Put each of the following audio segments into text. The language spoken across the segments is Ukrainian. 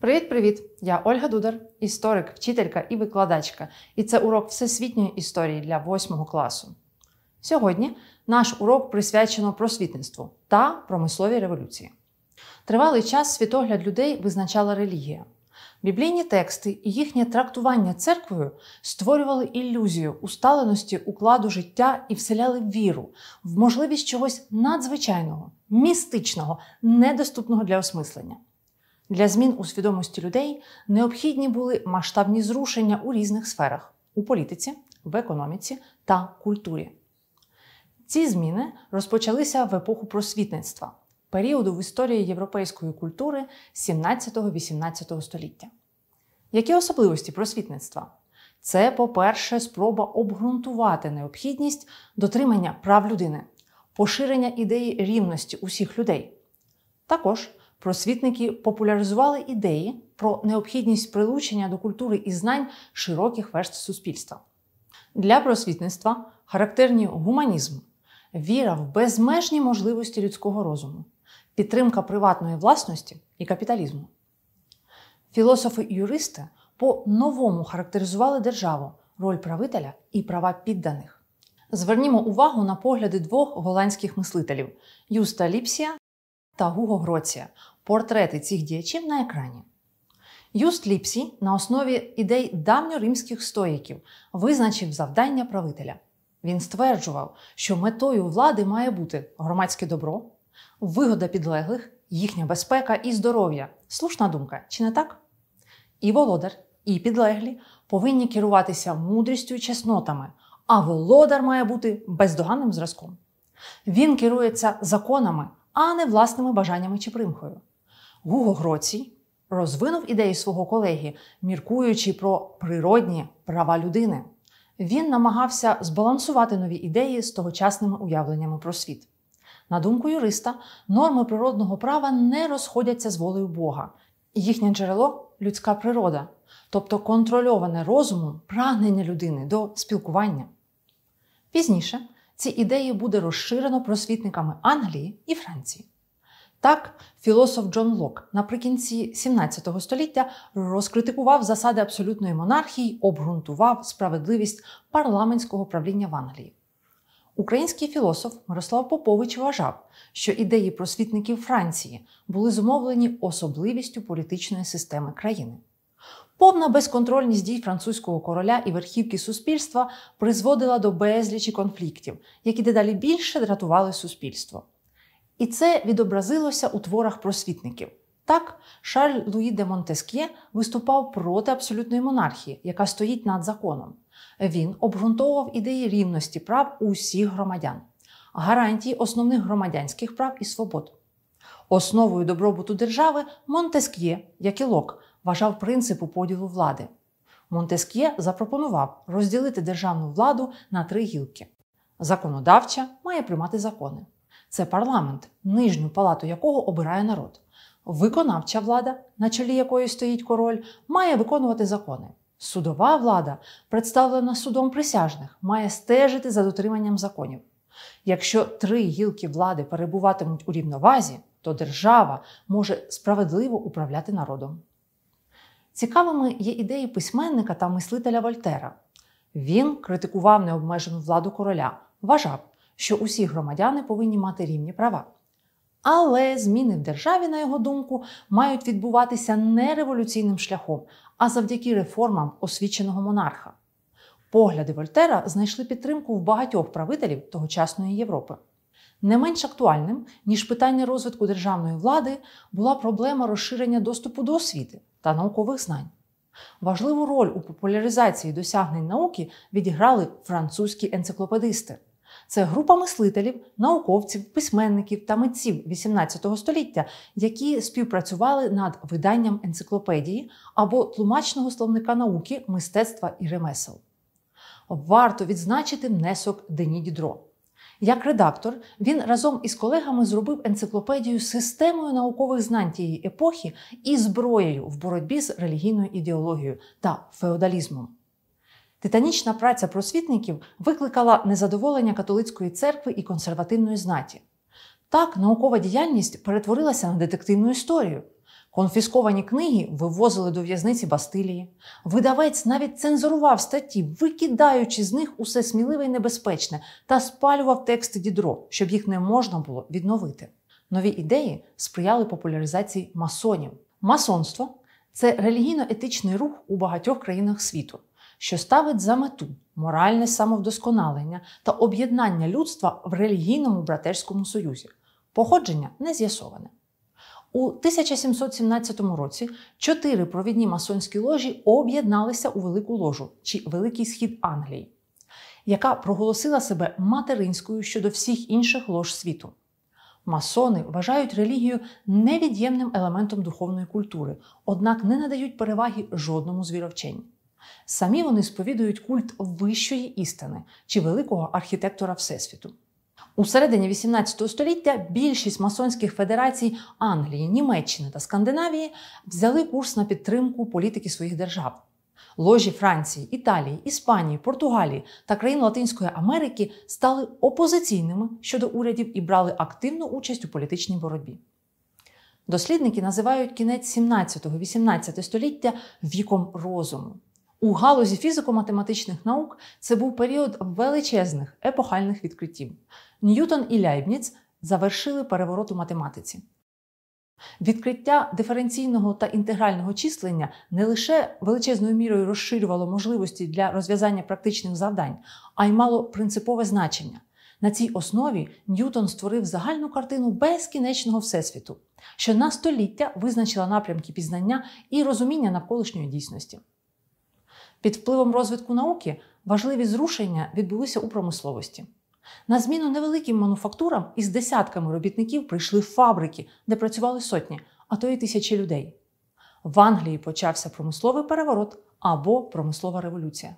Привіт-привіт! Я Ольга Дудар, історик, вчителька і викладачка, і це урок всесвітньої історії для восьмого класу. Сьогодні наш урок присвячено просвітництву та промисловій революції. Тривалий час світогляд людей визначала релігія. Біблійні тексти і їхнє трактування церквою створювали ілюзію усталеності укладу життя і вселяли віру в можливість чогось надзвичайного, містичного, недоступного для осмислення. Для змін у свідомості людей необхідні були масштабні зрушення у різних сферах у політиці, в економіці та культурі. Ці зміни розпочалися в епоху просвітництва, періоду в історії європейської культури 17-18 століття. Які особливості просвітництва? Це, по-перше, спроба обґрунтувати необхідність дотримання прав людини, поширення ідеї рівності усіх людей. Також просвітники популяризували ідеї про необхідність прилучення до культури і знань широких верств суспільства. Для просвітництва характерні гуманізм, віра в безмежні можливості людського розуму, підтримка приватної власності і капіталізму. Філософи і юристи по-новому характеризували державу, роль правителя і права підданих. Звернімо увагу на погляди двох голландських мислителів Юста Ліпсія та Гуго Гроція портрети цих діячів на екрані. Юст Ліпсі на основі ідей давньоримських стоїків визначив завдання правителя. Він стверджував, що метою влади має бути громадське добро, вигода підлеглих, їхня безпека і здоров'я. Слушна думка, чи не так? І володар, і підлеглі повинні керуватися мудрістю і чеснотами, а володар має бути бездоганним зразком. Він керується законами, а не власними бажаннями чи примхою. Гуго Гроцій розвинув ідеї свого колеги, міркуючи про природні права людини. Він намагався збалансувати нові ідеї з тогочасними уявленнями про світ. На думку юриста, норми природного права не розходяться з волею Бога, їхнє джерело людська природа, тобто контрольоване розумом прагнення людини до спілкування. Пізніше ці ідеї буде розширено просвітниками Англії і Франції. Так, філософ Джон Лок наприкінці 17 століття розкритикував засади абсолютної монархії, обґрунтував справедливість парламентського правління в Англії. Український філософ Мирослав Попович вважав, що ідеї просвітників Франції були зумовлені особливістю політичної системи країни. Повна безконтрольність дій французького короля і верхівки суспільства призводила до безлічі конфліктів, які дедалі більше дратували суспільство. І це відобразилося у творах просвітників. Так, Шарль Луї де Монтескє виступав проти абсолютної монархії, яка стоїть над законом. Він обґрунтовував ідеї рівності прав усіх громадян, гарантії основних громадянських прав і свобод. Основою добробуту держави Монтескє, як і Лок, вважав принципу поділу влади. Монтеск'є запропонував розділити державну владу на три гілки. Законодавча має приймати закони. Це парламент, нижню палату якого обирає народ. Виконавча влада, на чолі якої стоїть король, має виконувати закони. Судова влада, представлена судом присяжних, має стежити за дотриманням законів. Якщо три гілки влади перебуватимуть у рівновазі, то держава може справедливо управляти народом. Цікавими є ідеї письменника та мислителя Вольтера. Він критикував необмежену владу короля, вважав, що усі громадяни повинні мати рівні права. Але зміни в державі, на його думку, мають відбуватися не революційним шляхом, а завдяки реформам освіченого монарха. Погляди Вольтера знайшли підтримку в багатьох правителів тогочасної Європи. Не менш актуальним, ніж питання розвитку державної влади, була проблема розширення доступу до освіти та наукових знань. Важливу роль у популяризації досягнень науки відіграли французькі енциклопедисти. Це група мислителів, науковців, письменників та митців XVIII століття, які співпрацювали над виданням енциклопедії або тлумачного словника науки, мистецтва і ремесел. Варто відзначити внесок Дені Дідро. Як редактор, він разом із колегами зробив енциклопедію системою наукових знань тієї епохи і зброєю в боротьбі з релігійною ідеологією та феодалізмом. Титанічна праця просвітників викликала незадоволення католицької церкви і консервативної знаті. Так, наукова діяльність перетворилася на детективну історію. Конфісковані книги вивозили до в'язниці Бастилії. Видавець навіть цензурував статті, викидаючи з них усе сміливе і небезпечне, та спалював тексти дідро, щоб їх не можна було відновити. Нові ідеї сприяли популяризації масонів. Масонство це релігійно-етичний рух у багатьох країнах світу, що ставить за мету моральне самовдосконалення та об'єднання людства в релігійному братерському союзі. Походження не з'ясоване. У 1717 році чотири провідні масонські ложі об'єдналися у велику ложу чи Великий Схід Англії, яка проголосила себе материнською щодо всіх інших лож світу. Масони вважають релігію невід'ємним елементом духовної культури, однак не надають переваги жодному з віровчень. Самі вони сповідують культ вищої істини чи великого архітектора Всесвіту. У середині 18 століття більшість масонських федерацій Англії, Німеччини та Скандинавії взяли курс на підтримку політики своїх держав. Ложі Франції, Італії, Іспанії, Португалії та країн Латинської Америки стали опозиційними щодо урядів і брали активну участь у політичній боротьбі. Дослідники називають кінець 17-18 століття віком розуму. У галузі фізико-математичних наук це був період величезних епохальних відкриттів. Ньютон і Ляйбніц завершили переворот у математиці. Відкриття диференційного та інтегрального числення не лише величезною мірою розширювало можливості для розв'язання практичних завдань, а й мало принципове значення. На цій основі Ньютон створив загальну картину безкінечного всесвіту, що на століття визначила напрямки пізнання і розуміння навколишньої дійсності. Під впливом розвитку науки важливі зрушення відбулися у промисловості. На зміну невеликим мануфактурам із десятками робітників прийшли фабрики, де працювали сотні, а то й тисячі людей. В Англії почався промисловий переворот або промислова революція.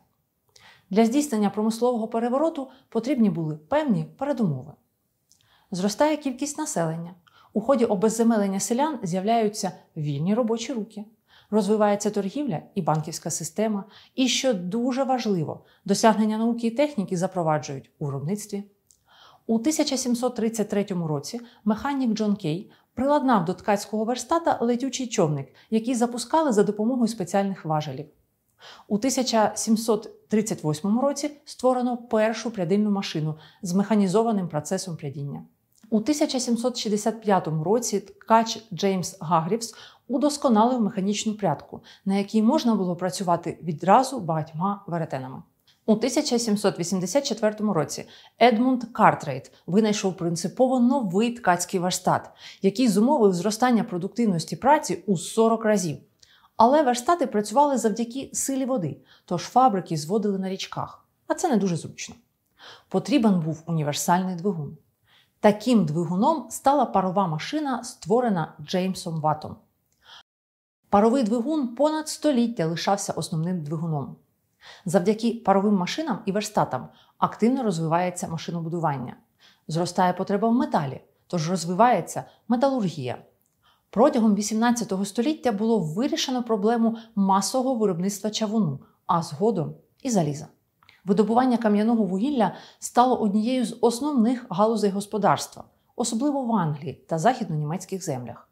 Для здійснення промислового перевороту потрібні були певні передумови. Зростає кількість населення. У ході обезземелення селян з'являються вільні робочі руки розвивається торгівля і банківська система. І що дуже важливо, досягнення науки і техніки запроваджують у виробництві. У 1733 році механік Джон Кей приладнав до ткацького верстата летючий човник, який запускали за допомогою спеціальних важелів. У 1738 році створено першу прядильну машину з механізованим процесом прядіння. У 1765 році ткач Джеймс Гагрівс удосконалив механічну прядку, на якій можна було працювати відразу багатьма веретенами. У 1784 році Едмунд Картрейт винайшов принципово новий ткацький верстат, який зумовив зростання продуктивності праці у 40 разів. Але верстати працювали завдяки силі води, тож фабрики зводили на річках, а це не дуже зручно. Потрібен був універсальний двигун. Таким двигуном стала парова машина, створена Джеймсом Ватом. Паровий двигун понад століття лишався основним двигуном. Завдяки паровим машинам і верстатам активно розвивається машинобудування. Зростає потреба в металі, тож розвивається металургія. Протягом 18 століття було вирішено проблему масового виробництва чавуну, а згодом і заліза. Видобування кам'яного вугілля стало однією з основних галузей господарства, особливо в Англії та західнонімецьких землях.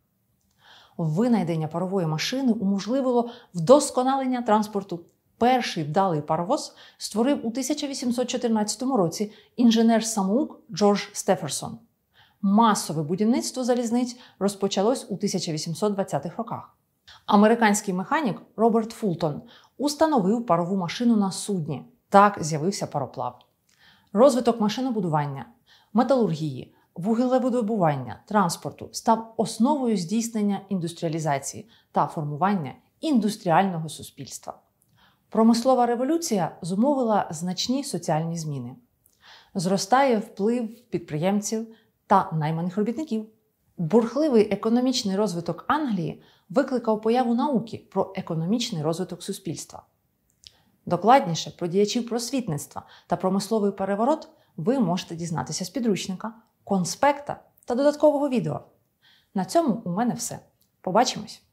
Винайдення парової машини уможливило вдосконалення транспорту. Перший вдалий паровоз створив у 1814 році інженер самоук Джордж Стеферсон. Масове будівництво залізниць розпочалось у 1820-х роках. Американський механік Роберт Фултон установив парову машину на судні. Так з'явився пароплав. Розвиток машинобудування, металургії, вуглеводобування, транспорту став основою здійснення індустріалізації та формування індустріального суспільства. Промислова революція зумовила значні соціальні зміни. Зростає вплив підприємців та найманих робітників. Бурхливий економічний розвиток Англії викликав появу науки про економічний розвиток суспільства. Докладніше про діячів просвітництва та промисловий переворот ви можете дізнатися з підручника, конспекта та додаткового відео. На цьому у мене все. Побачимось!